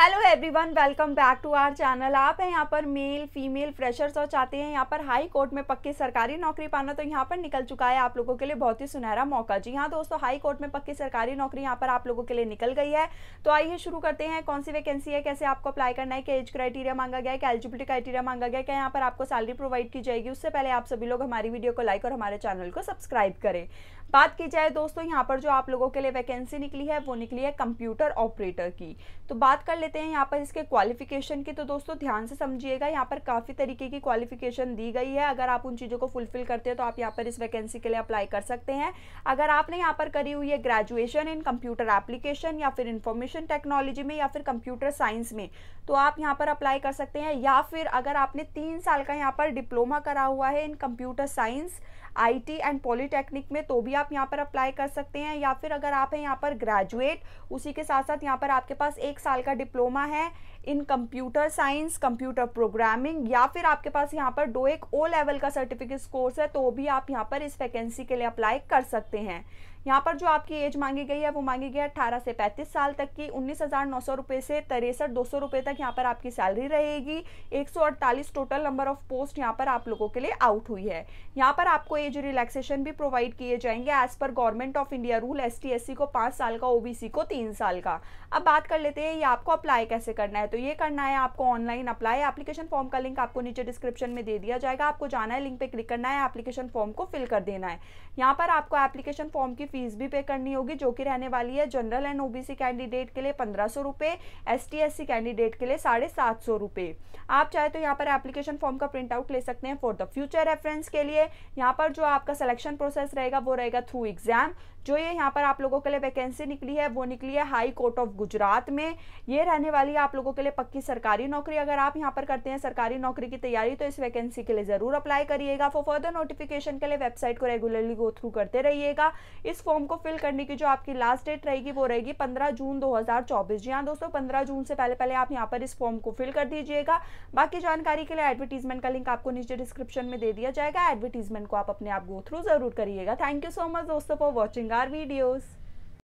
hello everyone welcome back to our channel आप हैं यहाँ पर मेल फीमेल फ्रेशर्स और चाहते हैं यहाँ पर हाई कोर्ट में पक्की सरकारी नौकरी पाना तो यहाँ पर निकल चुका है आप लोगों के लिए बहुत ही सुनहरा मौका जी हाँ दोस्तों हाई कोर्ट में पक्की सरकारी नौकरी यहाँ पर आप लोगों के लिए निकल गई है तो आइए शुरू करते हैं कौन सी वैकेंसी है कैसे आपको अप्लाई करना है क्या एज क्राइटेरिया मांगा गया है क्या एलिजिबिलिटी क्राइटेरिया मांगा गया क्या यहाँ पर आपको सैलरी प्रोवाइड की जाएगी उससे पहले आप सभी लोग हमारी वीडियो को लाइक और हमारे चैनल को सब्सक्राइब करें बात की जाए दोस्तों यहाँ पर जो आप लोगों के लिए वैकेंसी निकली है वो निकली है कंप्यूटर ऑपरेटर की तो बात कर लेते हैं यहाँ पर इसके क्वालिफिकेशन की तो दोस्तों ध्यान से समझिएगा यहाँ पर काफ़ी तरीके की क्वालिफिकेशन दी गई है अगर आप उन चीज़ों को फुलफिल करते हैं तो आप यहाँ पर इस वैकेंसी के लिए अप्लाई कर सकते हैं अगर आपने यहाँ पर करी हुई है ग्रेजुएशन इन कंप्यूटर एप्लीकेशन या फिर इंफॉर्मेशन टेक्नोलॉजी में या फिर कंप्यूटर साइंस में तो आप यहाँ पर अप्लाई कर सकते हैं या फिर अगर आपने तीन साल का यहाँ पर डिप्लोमा करा हुआ है in computer science I and polytechnic में तो भी आप यहाँ पर अप्लाई कर सकते हैं या फिर अगर आप हैं यहाँ पर ग्रेजुएट उसी के साथ साथ यहाँ पर आपके पास एक साल का डिप्लोमा है in computer science computer programming या फिर आपके पास यहाँ पर डो एक ओ लेवल का सर्टिफिकेट कोर्स है तो भी आप यहाँ पर इस वैकेंसी के लिए अप्लाई कर सकते हैं यहाँ पर जो आपकी एज मांगी गई है वो मांगी गई है अट्ठारह से पैंतीस साल तक की उन्नीस हज़ार नौ सौ रुपये से तिरसठ दो सौ रुपये तक यहाँ पर आपकी सैलरी रहेगी एक सौ अड़तालीस टोटल नंबर ऑफ पोस्ट यहाँ पर आप लोगों के लिए आउट हुई है यहाँ पर आपको एज रिलैक्सेशन भी प्रोवाइड किए जाएंगे as per government of India rule S T S C को पाँच साल का ओ को तीन साल का अब बात कर लेते हैं ये आपको अप्लाई कैसे करना है तो ये करना है आपको ऑनलाइन अप्लाई एप्लीकेशन फॉर्म का लिंक आपको नीचे डिस्क्रिप्शन में दे दिया जाएगा आपको जाना है लिंक पे क्लिक करना है एप्लीकेशन फॉर्म को फिल कर देना है यहाँ पर आपको एप्लीकेशन फॉर्म की फीस भी पे करनी होगी जो कि रहने वाली है जनरल एंड ओबीसी कैंडिडेट के लिए पंद्रह सौ रुपए एस कैंडिडेट के लिए साढ़े सात सौ रुपए आप चाहे तो यहाँ पर एप्लीकेशन फॉर्म का प्रिंट आउट ले सकते हैं फॉर द फ्यूचर रेफरेंस के लिए यहाँ पर जो आपका सिलेक्शन प्रोसेस रहेगा वो रहेगा थ्रू एग्जाम जो ये यहाँ पर आप लोगों के लिए वैकेंसी निकली है वो निकली है हाई कोर्ट ऑफ गुजरात में ये रहने वाली है आप लोगों के लिए पक्की सरकारी नौकरी अगर आप यहाँ पर करते हैं सरकारी नौकरी की तैयारी तो इस वैकेंसी के लिए ज़रूर अप्लाई करिएगा फॉर फर्दर नोटिफिकेशन के लिए वेबसाइट को रेगुलरली गो थ्रू करते रहिएगा इस फॉर्म को फिल करने की जो आपकी लास्ट डेट रहेगी वो रहेगी पंद्रह जून 2024 जी हाँ दोस्तों पंद्रह जून से पहले पहले आप यहाँ पर इस फॉर्म को फिल कर दीजिएगा बाकी जानकारी के लिए एडवर्टीजमेंट का लिंक आपको नीचे डिस्क्रिप्शन में दे दिया जाएगा एडवर्टीजमेंट को आप अपने आप गो थ्रू जरूर करिएगा थैंक यू सो मच दोस्तों फॉर वॉचिंग आर वीडियोज़